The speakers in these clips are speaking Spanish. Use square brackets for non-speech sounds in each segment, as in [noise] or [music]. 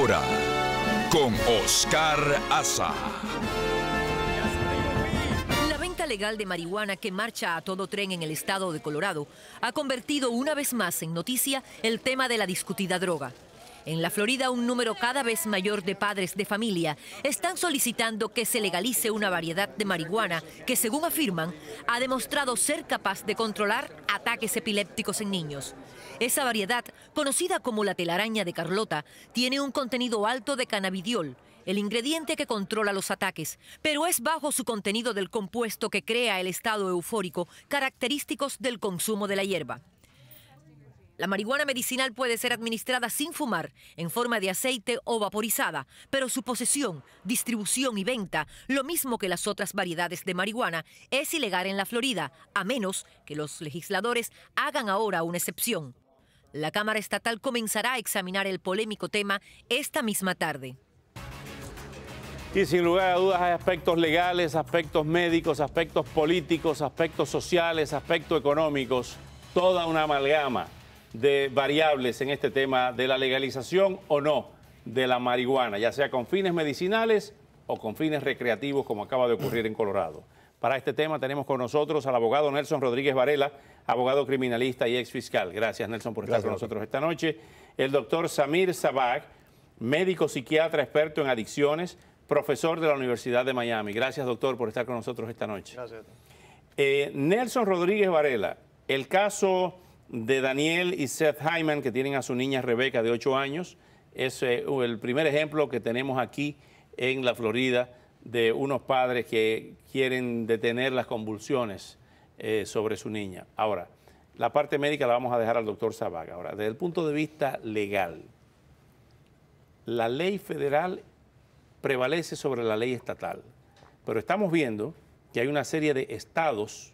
Ahora, con Oscar Asa. La venta legal de marihuana que marcha a todo tren en el estado de Colorado ha convertido una vez más en noticia el tema de la discutida droga. En la Florida, un número cada vez mayor de padres de familia están solicitando que se legalice una variedad de marihuana que, según afirman, ha demostrado ser capaz de controlar ataques epilépticos en niños. Esa variedad, conocida como la telaraña de Carlota, tiene un contenido alto de cannabidiol, el ingrediente que controla los ataques, pero es bajo su contenido del compuesto que crea el estado eufórico, característicos del consumo de la hierba. La marihuana medicinal puede ser administrada sin fumar, en forma de aceite o vaporizada, pero su posesión, distribución y venta, lo mismo que las otras variedades de marihuana, es ilegal en la Florida, a menos que los legisladores hagan ahora una excepción. La Cámara Estatal comenzará a examinar el polémico tema esta misma tarde. Y sin lugar a dudas hay aspectos legales, aspectos médicos, aspectos políticos, aspectos sociales, aspectos económicos, toda una amalgama de variables en este tema de la legalización o no de la marihuana, ya sea con fines medicinales o con fines recreativos como acaba de ocurrir en Colorado. Para este tema tenemos con nosotros al abogado Nelson Rodríguez Varela, abogado criminalista y ex fiscal. Gracias, Nelson, por estar con nosotros esta noche. El doctor Samir Sabag, médico psiquiatra experto en adicciones, profesor de la Universidad de Miami. Gracias, doctor, por estar con nosotros esta noche. Gracias. Eh, Nelson Rodríguez Varela, el caso de Daniel y Seth Hyman, que tienen a su niña Rebeca de 8 años, es eh, el primer ejemplo que tenemos aquí en la Florida de unos padres que quieren detener las convulsiones eh, sobre su niña. Ahora, la parte médica la vamos a dejar al doctor Zabaga. Ahora, desde el punto de vista legal, la ley federal prevalece sobre la ley estatal, pero estamos viendo que hay una serie de estados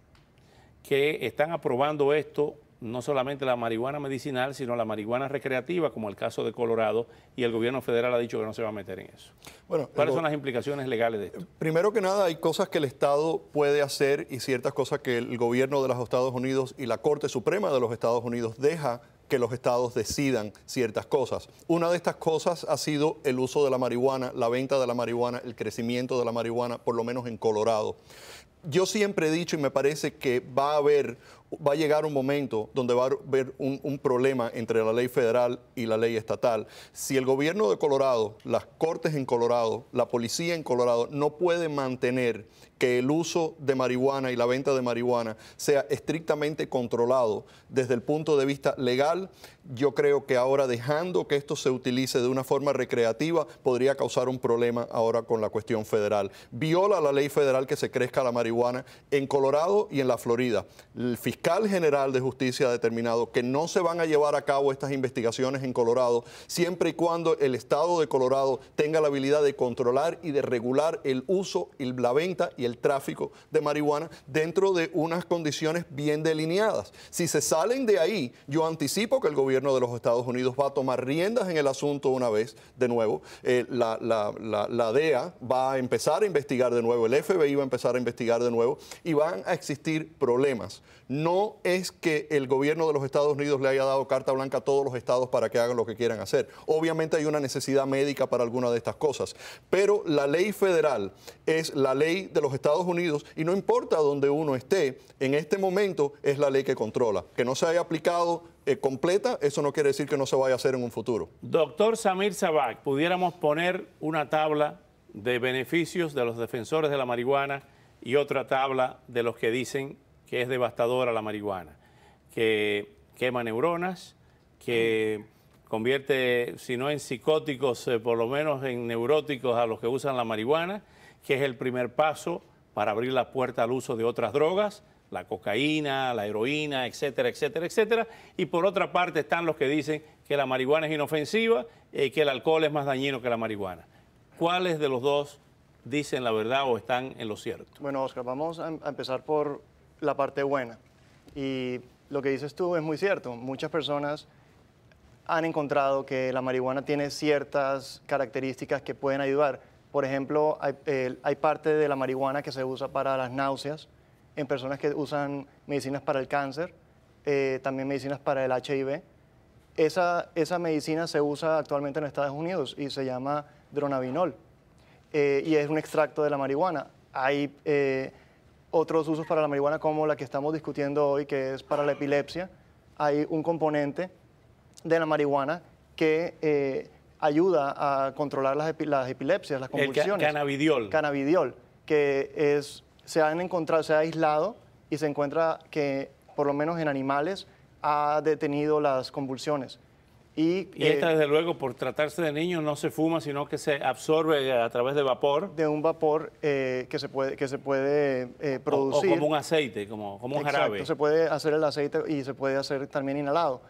que están aprobando esto no solamente la marihuana medicinal, sino la marihuana recreativa, como el caso de Colorado, y el gobierno federal ha dicho que no se va a meter en eso. Bueno, ¿Cuáles son las implicaciones legales de esto? Primero que nada, hay cosas que el Estado puede hacer y ciertas cosas que el gobierno de los Estados Unidos y la Corte Suprema de los Estados Unidos deja que los estados decidan ciertas cosas. Una de estas cosas ha sido el uso de la marihuana, la venta de la marihuana, el crecimiento de la marihuana, por lo menos en Colorado yo siempre he dicho y me parece que va a haber, va a llegar un momento donde va a haber un, problema entre la ley federal y la ley estatal. Si el gobierno de Colorado, las cortes en Colorado, la policía en Colorado no puede mantener que el uso de marihuana y la venta de marihuana sea estrictamente controlado desde el punto de vista legal, yo creo que ahora dejando que esto se utilice de una forma recreativa podría causar un problema ahora con la cuestión federal. Viola la ley federal que se crezca la marihuana en Colorado y en la Florida. El fiscal general de justicia ha determinado que no se van a llevar a cabo estas investigaciones en Colorado siempre y cuando el estado de Colorado tenga la habilidad de controlar y de regular el uso, y la venta y el tráfico de marihuana dentro de unas condiciones bien delineadas. Si se salen de ahí, yo anticipo que el gobierno de los Estados Unidos va a tomar riendas en el asunto una vez de nuevo. Eh, la, la DEA va a empezar a investigar de nuevo, el FBI va a empezar a investigar de nuevo y van a existir problemas. No es que el gobierno de los Estados Unidos le haya dado carta blanca a todos los estados para que hagan lo que quieran hacer. Obviamente hay una necesidad médica para alguna de estas cosas, pero la ley federal es la ley de los Estados Unidos y no importa donde uno esté, en este momento es la ley que controla. Que no se haya aplicado eh, completa, eso no quiere decir que no se vaya a hacer en un futuro. Doctor Samir Sabak, pudiéramos poner una tabla de beneficios de los defensores de la marihuana y otra tabla de los que dicen que es devastadora la marihuana, que quema neuronas, que convierte, si no en psicóticos, eh, por lo menos en neuróticos a los que usan la marihuana, que es el primer paso para abrir la puerta al uso de otras drogas, la cocaína, la heroína, etcétera, etcétera, etcétera. Y por otra parte están los que dicen que la marihuana es inofensiva y que el alcohol es más dañino que la marihuana. ¿Cuáles de los dos dicen la verdad o están en lo cierto? Bueno, Oscar, vamos a em-, empezar por la parte buena. Y lo que dices tú es muy cierto. Muchas personas han encontrado que la marihuana tiene ciertas características que pueden ayudar por ejemplo, eh, hay, parte de la marihuana que se usa para las náuseas en personas que usan medicinas para el cáncer, eh, también medicinas para el HIV. Esa, esa, medicina se usa actualmente en Estados Unidos y se llama dronabinol. Eh, y es un extracto de la marihuana. Hay otros usos para la marihuana como la que estamos discutiendo hoy, que es para la epilepsia. Hay un componente de la marihuana que ayuda a controlar las, las epilepsias, las convulsiones. El cannabidiol. Cannabidiol, que es, se han encontrado, se ha aislado y se encuentra que, por lo menos en animales, ha detenido las convulsiones. Y, esta, eh, desde luego, por tratarse de niños, no se fuma, sino que se absorbe a través de vapor. De un vapor eh, que se puede, que se puede eh, producir. O, como un aceite, como, como un Exacto, jarabe. Se puede hacer el aceite y se puede hacer también inhalado.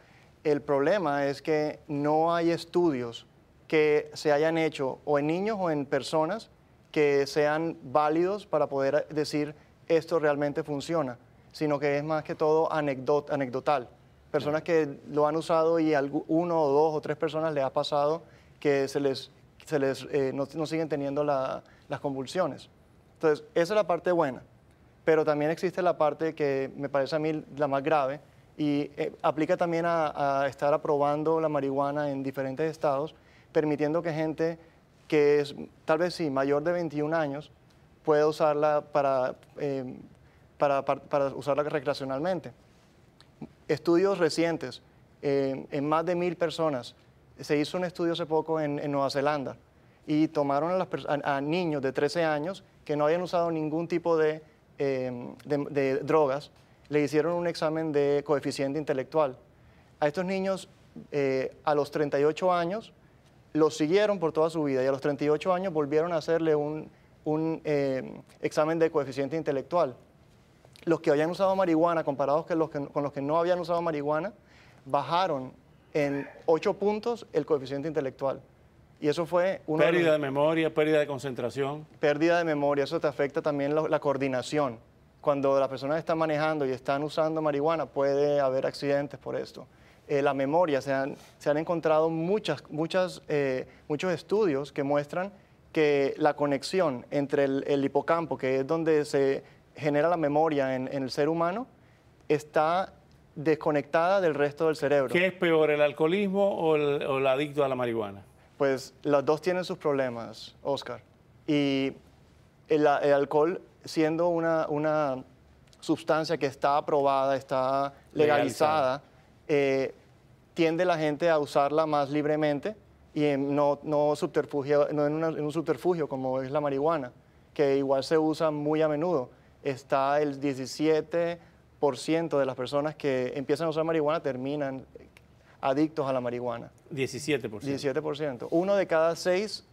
El problema es que no hay estudios que se hayan hecho o en niños o en personas que sean válidos para poder decir esto realmente funciona, sino que es más que todo anecdotal. Personas que lo han usado y uno o dos o tres personas les ha pasado que se les, se les eh, no, siguen teniendo las convulsiones. Entonces, esa es la parte buena, pero también existe la parte que me parece a mí la más grave y eh, aplica también a, a estar aprobando la marihuana en diferentes estados permitiendo que gente que es tal vez sí mayor de 21 años pueda usarla eh, para, usarla recreacionalmente. Estudios recientes eh, en más de mil personas. Se hizo un estudio hace poco en, Nueva Zelanda y tomaron a, niños de 13 años que no habían usado ningún tipo eh, de drogas, le hicieron un examen de coeficiente intelectual. A estos niños, a los 38 años, lo siguieron por toda su vida y a los 38 años volvieron a hacerle un, eh, examen de coeficiente intelectual. Los que habían usado marihuana, comparados con los que, con los que no habían usado marihuana, bajaron en 8 puntos el coeficiente intelectual. Y eso fue una... Pérdida de, memoria, pérdida de concentración. Pérdida de memoria, eso te afecta también la coordinación. Cuando las personas están manejando y están usando marihuana, puede haber accidentes por esto. Eh, la memoria. Se han, encontrado muchas, muchas, eh, muchos estudios que muestran que la conexión entre el, hipocampo, que es donde se genera la memoria en, el ser humano, está desconectada del resto del cerebro. ¿Qué es peor, el alcoholismo o el, adicto a la marihuana? Pues los dos tienen sus problemas, Oscar. Y el, alcohol, siendo una, sustancia que está aprobada, está legalizada eh, tiende la gente a usarla más libremente y no, en, un subterfugio como es la marihuana, que igual se usa muy a menudo. Está el 17% de las personas que empiezan a usar marihuana terminan adictos a la marihuana. 17%. 17%. Uno de cada seis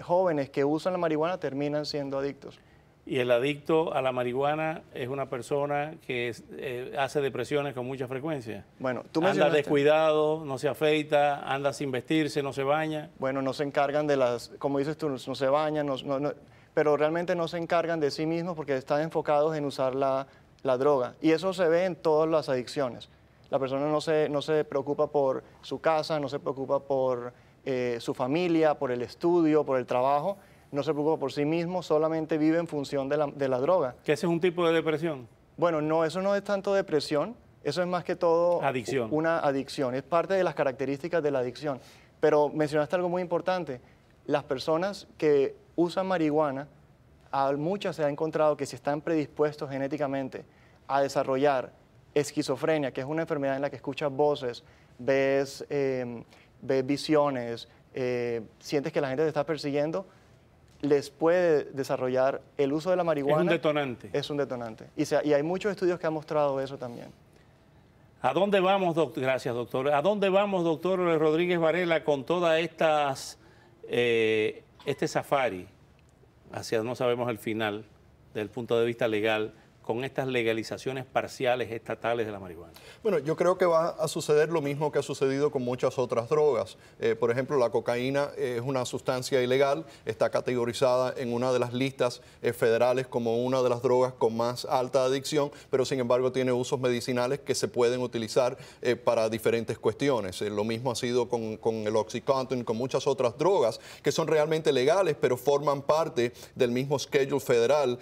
jóvenes que usan la marihuana terminan siendo adictos. Y el adicto a la marihuana es una persona que eh, hace depresiones con mucha frecuencia. Bueno, tú Anda descuidado, no se afeita, anda sin vestirse, no se baña. Bueno, no se encargan de las, como dices tú, no, se bañan, no, no, pero realmente no se encargan de sí mismos porque están enfocados en usar la, droga. Y eso se ve en todas las adicciones. La persona no se, no se preocupa por su casa, no se preocupa por eh, su familia, por el estudio, por el trabajo no se preocupa por sí mismo, solamente vive en función de la, droga. ¿Que ese es un tipo de depresión? Bueno, no, eso no es tanto depresión, eso es más que todo adicción. una adicción, es parte de las características de la adicción. Pero mencionaste algo muy importante, las personas que usan marihuana, a muchas se ha encontrado que si están predispuestos genéticamente a desarrollar esquizofrenia, que es una enfermedad en la que escuchas voces, ves, em, visiones, eh, sientes que la gente te está persiguiendo, les puede desarrollar el uso de la marihuana. Es un detonante. Es un detonante. Y, hay muchos estudios que han mostrado eso también. ¿A dónde vamos, doctor? Gracias, doctor. ¿A dónde vamos, doctor Rodríguez Varela, con todas estas, eh, este safari? Hacia no sabemos el final, desde el punto de vista legal con estas legalizaciones parciales estatales de la marihuana? Bueno, yo creo que va a suceder lo mismo que ha sucedido con muchas otras drogas. Eh, por ejemplo, la cocaína eh, es una sustancia ilegal, está categorizada en una de las listas eh, federales como una de las drogas con más alta adicción, pero sin embargo tiene usos medicinales que se pueden utilizar para diferentes cuestiones. lo mismo ha sido con, con el Oxycontin, con muchas otras drogas que son realmente legales, pero forman parte del mismo schedule federal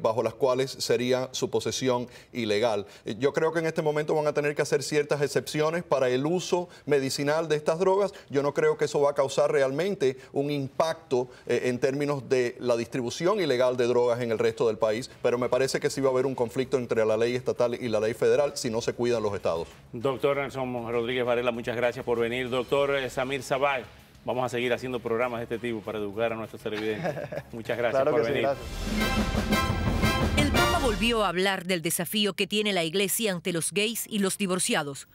bajo las cuales sería su posesión ilegal. Eh, yo creo que en este momento van a tener que hacer ciertas excepciones para el uso medicinal de estas drogas. Yo no creo que eso va a causar realmente un impacto eh, en términos de la distribución ilegal de drogas en el resto del país, pero me parece que sí va a haber un conflicto entre la ley estatal y la ley federal si no se cuidan los estados. Doctor Nelson Rodríguez Varela, muchas gracias por venir. Doctor eh, Samir Sabay, vamos a seguir haciendo programas de este tipo para educar a nuestros televidentes. [laughs] Muchas gracias por venir. gracias volvió a hablar del desafío que tiene la iglesia ante los gays y los divorciados.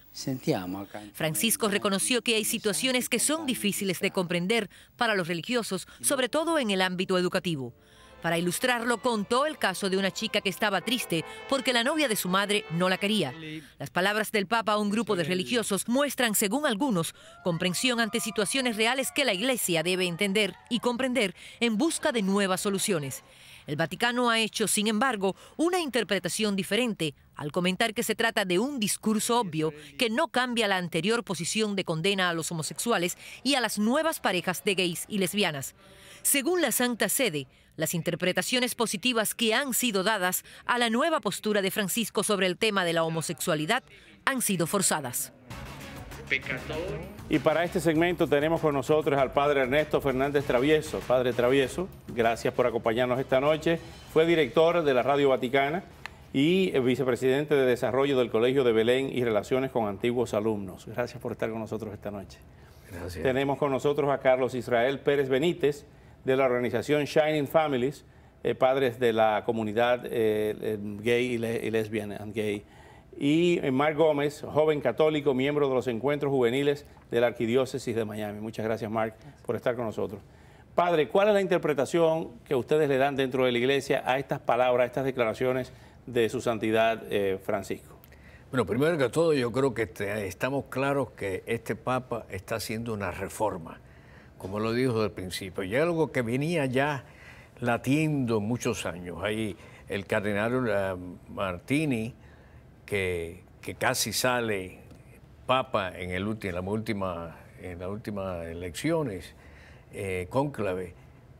Francisco reconoció que hay situaciones que son difíciles de comprender para los religiosos, sobre todo en el ámbito educativo. Para ilustrarlo, contó el caso de una chica que estaba triste porque la novia de su madre no la quería. Las palabras del Papa a un grupo de religiosos muestran, según algunos, comprensión ante situaciones reales que la Iglesia debe entender y comprender en busca de nuevas soluciones. El Vaticano ha hecho, sin embargo, una interpretación diferente al comentar que se trata de un discurso obvio que no cambia la anterior posición de condena a los homosexuales y a las nuevas parejas de gays y lesbianas. Según la Santa Sede, las interpretaciones positivas que han sido dadas a la nueva postura de Francisco sobre el tema de la homosexualidad han sido forzadas. Y para este segmento tenemos con nosotros al padre Ernesto Fernández Travieso. Padre Travieso, gracias por acompañarnos esta noche. Fue director de la Radio Vaticana y vicepresidente de Desarrollo del Colegio de Belén y Relaciones con Antiguos Alumnos. Gracias por estar con nosotros esta noche. Tenemos con nosotros a Carlos Israel Pérez Benítez de la organización Shining Families, eh, padres de la comunidad eh, eh, gay y, lesbiana gay y Mark Gómez, joven católico, miembro de los encuentros juveniles de la Arquidiócesis de Miami. Muchas gracias, Mark, por estar con nosotros. Padre, ¿cuál es la interpretación que ustedes le dan dentro de la iglesia a estas palabras, a estas declaraciones de su santidad eh, Francisco? Bueno, primero que todo, yo creo que este, estamos claros que este Papa está haciendo una reforma, como lo dijo del principio, y algo que venía ya latiendo muchos años. Ahí el cardenal eh, Martini, que, casi sale Papa en, el último, la última, en las últimas elecciones, eh, cónclave,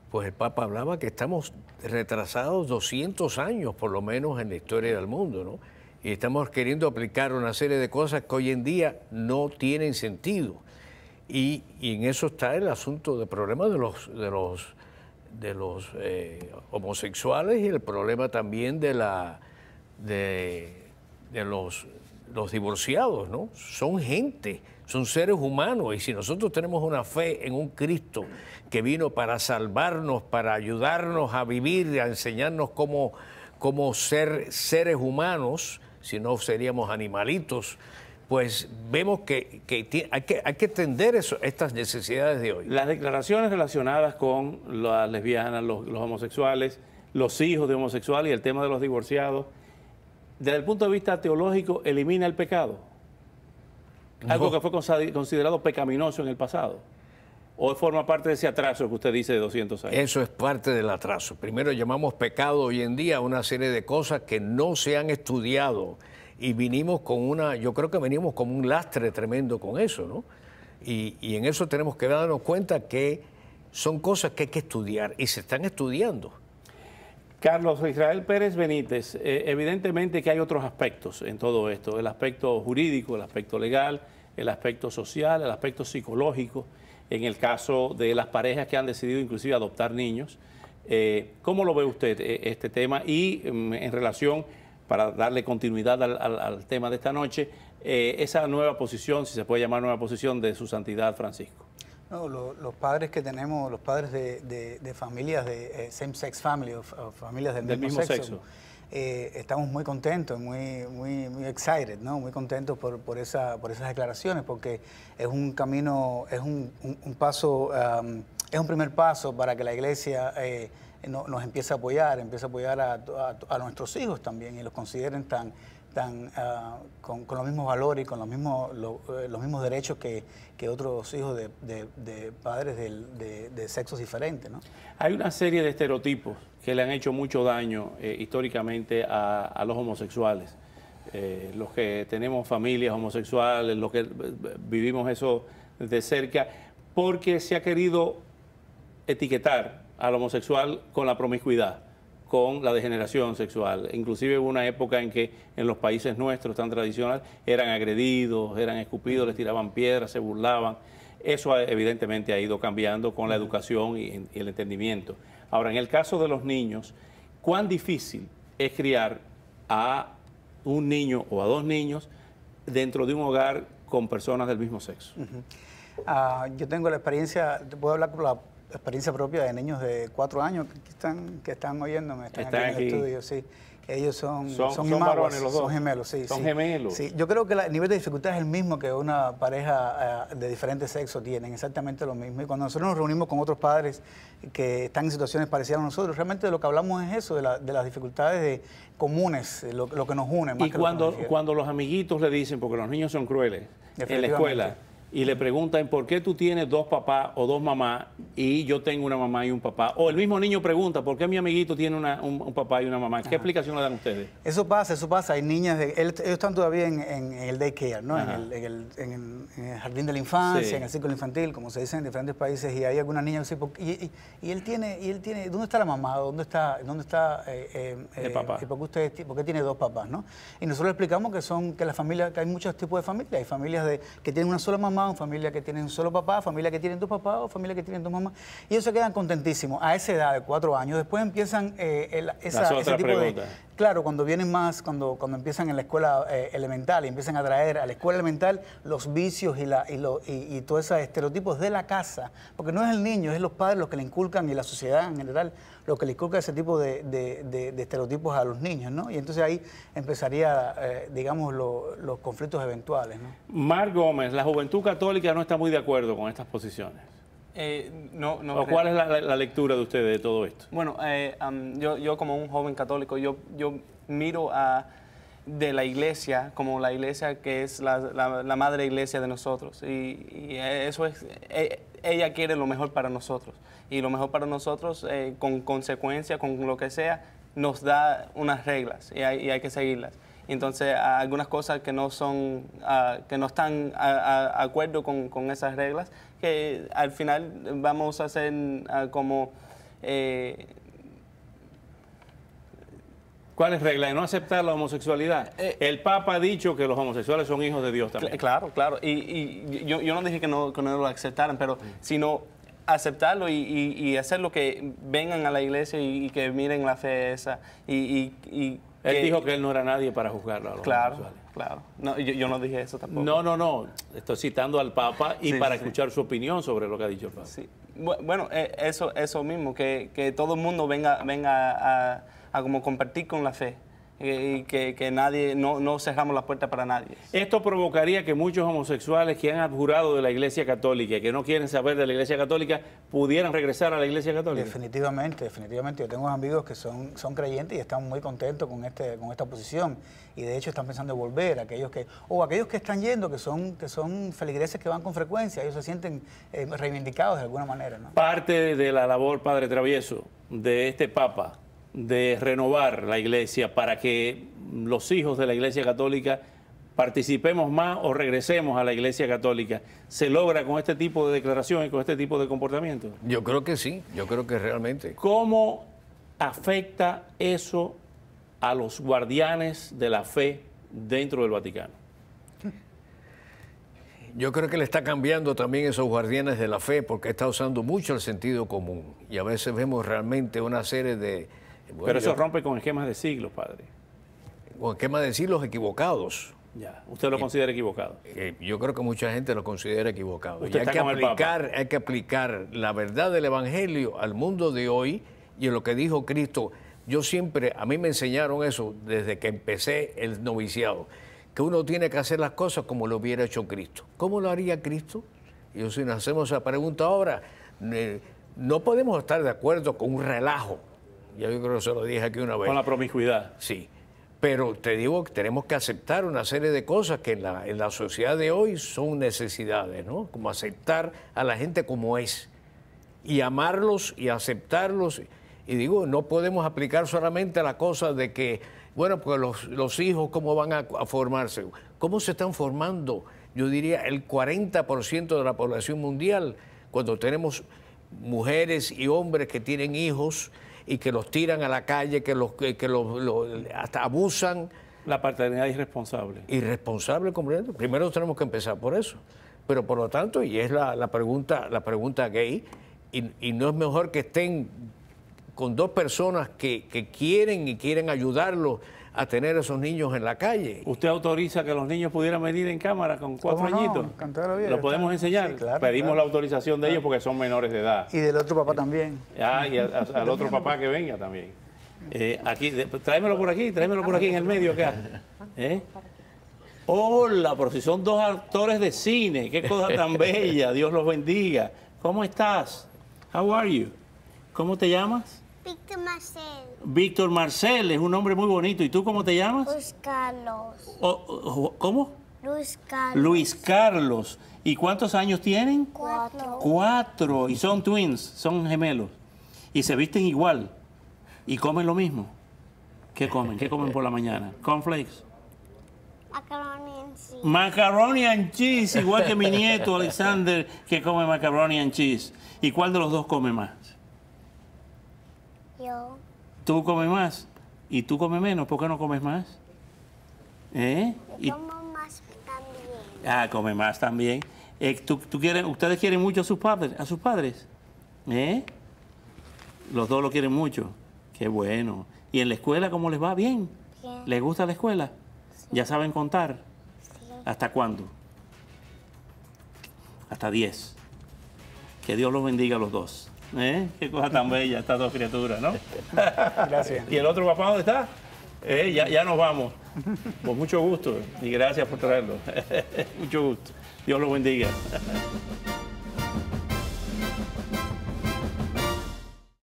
pues el Papa hablaba que estamos retrasados 200 años, por lo menos, en la historia del mundo, ¿no? Y estamos queriendo aplicar una serie de cosas que hoy en día no tienen sentido. Y, en eso está el asunto del problema de los, de los, de los eh, homosexuales y el problema también de la, de, de los, los divorciados, ¿no? Son gente, son seres humanos y si nosotros tenemos una fe en un Cristo que vino para salvarnos, para ayudarnos a vivir, a enseñarnos cómo, ser seres humanos, si no seríamos animalitos, pues vemos que, que, hay, que hay atender eso, estas necesidades de hoy. Las declaraciones relacionadas con las lesbianas, los, los homosexuales, los hijos de homosexuales y el tema de los divorciados desde el punto de vista teológico, elimina el pecado. Algo que fue considerado pecaminoso en el pasado. ¿O forma parte de ese atraso que usted dice de 200 años? Eso es parte del atraso. Primero llamamos pecado hoy en día una serie de cosas que no se han estudiado y vinimos con una, yo creo que venimos con un lastre tremendo con eso, ¿no? y en eso tenemos que darnos cuenta que son cosas que hay que estudiar y se están estudiando. Carlos Israel Pérez Benítez, eh, evidentemente que hay otros aspectos en todo esto, el aspecto jurídico, el aspecto legal, el aspecto social, el aspecto psicológico, en el caso de las parejas que han decidido inclusive adoptar niños. Eh, ¿Cómo lo ve usted eh, este tema? Y mm, en relación, para darle continuidad al tema de esta noche, esa nueva posición, si se puede llamar nueva posición, de su santidad Francisco los padres que tenemos, los padres de, familias de eh, same-sex family, o, familias del, mismo, sexo, eh, estamos muy contentos, muy, muy, muy excited, ¿no? muy contentos por, por, esa, por esas declaraciones, porque es un camino, es un, un, paso, um, es un primer paso para que la iglesia eh, nos empiece a apoyar, empiece a apoyar a, a, a, nuestros hijos también y los consideren tan, tan, ah, con, los mismos valores y con los mismos, eh, los mismos derechos que, otros hijos de, padres de, sexos diferentes. Hay una serie de estereotipos que le han hecho mucho daño eh, históricamente a, los homosexuales. Eh, los que tenemos familias homosexuales, los que vivimos eso de cerca, porque se ha querido etiquetar al homosexual con la promiscuidad con la degeneración sexual. Inclusive hubo una época en que en los países nuestros tan tradicionales eran agredidos, eran escupidos, les tiraban piedras, se burlaban. Eso evidentemente ha ido cambiando con la educación y, el entendimiento. Ahora, en el caso de los niños, ¿cuán difícil es criar a un niño o a dos niños dentro de un hogar con personas del mismo sexo? Ah, yo tengo la experiencia, te puedo hablar con la experiencia propia de niños de cuatro años que están, que están oyéndome, están, aquí, en el estudio, sí. Ellos son, son, gemelos, sí. Son gemelos. Sí. Yo creo que el nivel de dificultad es el mismo que una pareja eh, de diferente sexo tienen, exactamente lo mismo. Y cuando nosotros nos reunimos con otros padres que están en situaciones parecidas a nosotros, realmente lo que hablamos es eso, de, las dificultades de, comunes, lo, que nos une. y cuando, cuando los amiguitos le dicen, porque los niños son crueles, en la escuela y le preguntan por qué tú tienes dos papás o dos mamás y yo tengo una mamá y un papá. O el mismo niño pregunta por qué mi amiguito tiene un, papá y una mamá. ¿Qué explicación le dan ustedes? Eso pasa, eso pasa. Hay niñas, de, ellos están todavía en, el daycare, ¿no? En el, en, el, jardín de la infancia, en el círculo infantil, como se dice en diferentes países. Y hay algunas niñas que y, él tiene, y él tiene, ¿dónde está la mamá? ¿Dónde está, dónde está eh, eh, el eh, papá? por qué, tiene dos papás, no? Y nosotros explicamos que son, que la familia, que hay muchos tipos de familias. Hay familias de, que tienen una sola mamá familia que tienen un solo papá, familia que tienen dos papás o familia que tienen dos mamás. Y ellos se quedan contentísimos a esa edad de cuatro años. Después empiezan eh, esa, ese tipo de, claro, cuando vienen más, cuando, cuando empiezan en la escuela eh, elemental y empiezan a traer a la escuela elemental los vicios y, y, lo, y, todos esos estereotipos de la casa, porque no es el niño, es los padres los que le inculcan y la sociedad en general lo que le inculca ese tipo de, estereotipos a los niños, ¿no? Y entonces ahí empezaría, eh, digamos, los conflictos eventuales, ¿no? Mar Gómez, la juventud católica no está muy de acuerdo con estas posiciones. Eh, no, cuál es la, lectura de ustedes de todo esto? Bueno, eh, yo, yo, como un joven católico, yo, yo miro a, de la iglesia como la iglesia que es la, madre iglesia de nosotros. Y, eso es, eh, ella quiere lo mejor para nosotros. Y lo mejor para nosotros, con consecuencia, con lo que sea, nos da unas reglas y hay que seguirlas entonces algunas cosas que no son, que no están de acuerdo con, esas reglas, que al final vamos a hacer como... Eh, ¿Cuál es regla? De no aceptar la homosexualidad. Eh, eh, el Papa ha dicho que los homosexuales son hijos de Dios también. Claro, claro. Y, yo, no dije que no, lo aceptaran, pero mm. sino aceptarlo y, hacerlo que vengan a la iglesia y, que miren la fe esa y, él dijo que él no era nadie para juzgarlo claro, Claro, no, yo, no dije eso tampoco. No, no, no. Estoy citando al Papa y para escuchar su opinión sobre lo que ha dicho el Papa. Bueno, eh, eso, eso mismo, que, que todo el mundo venga, venga a, a como compartir con la fe y que, nadie, no, no, cerramos la puerta para nadie. Esto provocaría que muchos homosexuales que han abjurado de la Iglesia Católica, que no quieren saber de la Iglesia Católica, pudieran regresar a la Iglesia Católica. Definitivamente, definitivamente. Yo tengo amigos que son, son creyentes y están muy contentos con, este, con esta posición y de hecho están pensando en volver. Aquellos que, o aquellos que están yendo, que son, que son feligreses que van con frecuencia, ellos se sienten eh, reivindicados de alguna manera. ¿no? Parte de la labor, Padre Travieso, de este Papa de renovar la iglesia para que los hijos de la iglesia católica participemos más o regresemos a la Iglesia Católica. ¿Se logra con este tipo de declaraciones, con este tipo de comportamiento? Yo creo que sí, yo creo que realmente. ¿Cómo afecta eso a los guardianes de la fe dentro del Vaticano? Yo creo que le está cambiando también esos guardianes de la fe porque está usando mucho el sentido común y a veces vemos realmente una serie de pero eso rompe con esquemas de siglos, padre. Con esquemas de siglos equivocados. Ya. ¿Usted lo eh, considera equivocado? Eh, yo creo que mucha gente lo considera equivocado. hay, que aplicar, hay que aplicar la verdad del Evangelio al mundo de hoy y en lo que dijo Cristo. Yo siempre, a mí me enseñaron eso desde que empecé el noviciado, que uno tiene que hacer las cosas como lo hubiera hecho Cristo. ¿Cómo lo haría Cristo? Y si nos hacemos esa pregunta ahora, eh, no podemos estar de acuerdo con un relajo ya yo creo que se lo dije aquí una vez. Con la promiscuidad. Sí. Pero te digo que tenemos que aceptar una serie de cosas que en la, sociedad de hoy son necesidades, ¿no? Como aceptar a la gente como es y amarlos y aceptarlos. Y digo, no podemos aplicar solamente la cosa de que, bueno, pues los, hijos, ¿cómo van a, a, formarse? ¿Cómo se están formando? Yo diría el 40% de la población mundial, cuando tenemos mujeres y hombres que tienen hijos y que los tiran a la calle, que los, que los, hasta abusan. La paternidad irresponsable. Irresponsable, comprendo. Primero tenemos que empezar por eso. Pero por lo tanto, y es la, pregunta, la pregunta gay, y, no es mejor que estén con dos personas que, que quieren y quieren ayudarlos a tener esos niños en la calle. ¿Usted autoriza que los niños pudieran venir en cámara con cuatro añitos? ¿Lo podemos enseñar? Pedimos la autorización de ellos porque son menores de edad. Y del otro papá también. Ah, y al otro papá que venga también. Eh, aquí, tráemelo por aquí, tráemelo por aquí en el medio acá. ¿Eh? Hola, son dos actores de cine. Qué cosa tan bella. Dios los bendiga. ¿Cómo estás? How are you? ¿Cómo te llamas? Víctor Marcel. Víctor Marcel es un nombre muy bonito. ¿Y tú cómo te llamas? Luis Carlos. ¿Cómo? Luis Carlos. Luis Carlos. ¿Y cuántos años tienen? Cuatro. Cuatro. Y son twins, son gemelos. Y se visten igual. Y comen lo mismo. ¿Qué comen? ¿Qué comen por la mañana? Cornflakes. Macaroni and cheese. Macaroni and cheese, igual que mi nieto Alexander, que come macaroni and cheese. ¿Y cuál de los dos come más? ¿Tú comes más? ¿Y tú comes menos? ¿Por qué no comes más? ¿Eh? como más también. Ah, come más también. Eh, ¿Ustedes quieren mucho a sus padres? A sus padres? ¿Eh? Los dos lo quieren mucho. Qué bueno. ¿Y en la escuela cómo les va? ¿Bien? Bien. les gusta la escuela? ¿Ya saben contar? Sí. ¿Hasta cuándo? Hasta 10. Que Dios los bendiga a los dos. ¿Eh? Qué cosa tan bella estas dos criaturas, ¿no? [laughs] Gracias. ¿Y el otro papá dónde está? Eh, ya, ya nos vamos. Con pues mucho gusto y gracias por traerlo. [laughs] mucho gusto. Dios lo bendiga.